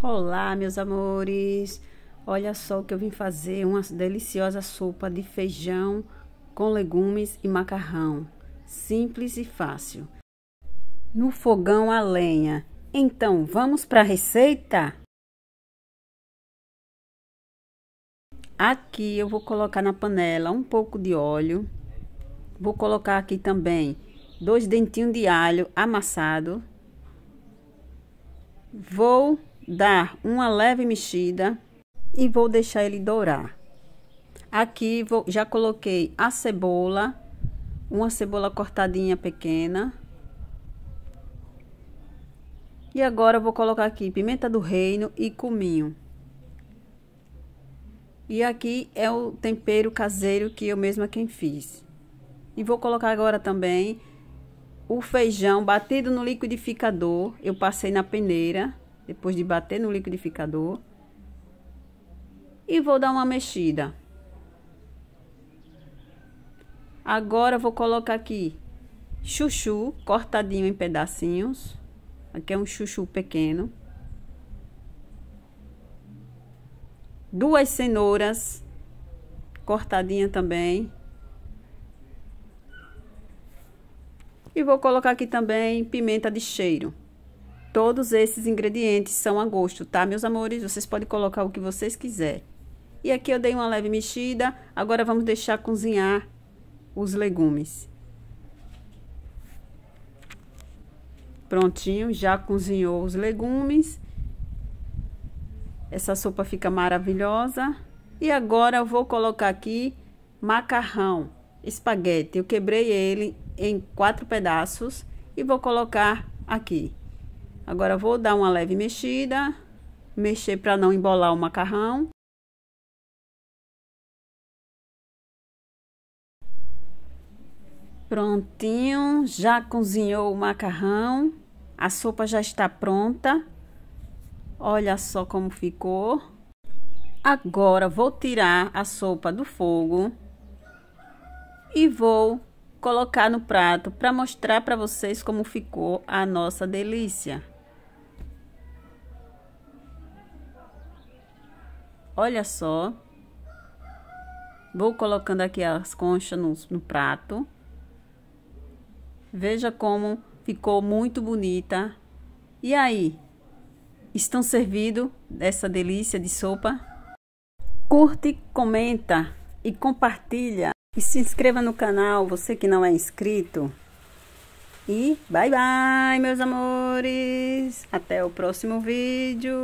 Olá, meus amores! Olha só o que eu vim fazer: uma deliciosa sopa de feijão com legumes e macarrão. Simples e fácil. No fogão a lenha. Então, vamos para a receita? Aqui eu vou colocar na panela um pouco de óleo. Vou colocar aqui também dois dentinhos de alho amassado. Vou dar uma leve mexida e vou deixar ele dourar. Aqui vou, já coloquei a cebola, uma cebola cortadinha pequena. E agora vou colocar aqui pimenta do reino e cominho. E aqui é o tempero caseiro que eu mesma quem fiz. E vou colocar agora também o feijão batido no liquidificador. Eu passei na peneira depois de bater no liquidificador. E vou dar uma mexida. Agora vou colocar aqui chuchu cortadinho em pedacinhos. Aqui é um chuchu pequeno. Duas cenouras cortadinha também. E vou colocar aqui também pimenta de cheiro. Todos esses ingredientes são a gosto, tá, meus amores? Vocês podem colocar o que vocês quiserem. E aqui eu dei uma leve mexida, agora vamos deixar cozinhar os legumes. Prontinho, já cozinhou os legumes. Essa sopa fica maravilhosa. E agora eu vou colocar aqui macarrão, espaguete. Eu quebrei ele em quatro pedaços e vou colocar aqui. Agora vou dar uma leve mexida, mexer para não embolar o macarrão. Prontinho, já cozinhou o macarrão. A sopa já está pronta. Olha só como ficou. Agora vou tirar a sopa do fogo e vou colocar no prato para mostrar para vocês como ficou a nossa delícia. Olha só. Vou colocando aqui as conchas no, no prato. Veja como ficou muito bonita. E aí? Estão servindo essa delícia de sopa? Curte, comenta e compartilha. E se inscreva no canal, você que não é inscrito. E bye bye, meus amores. Até o próximo vídeo.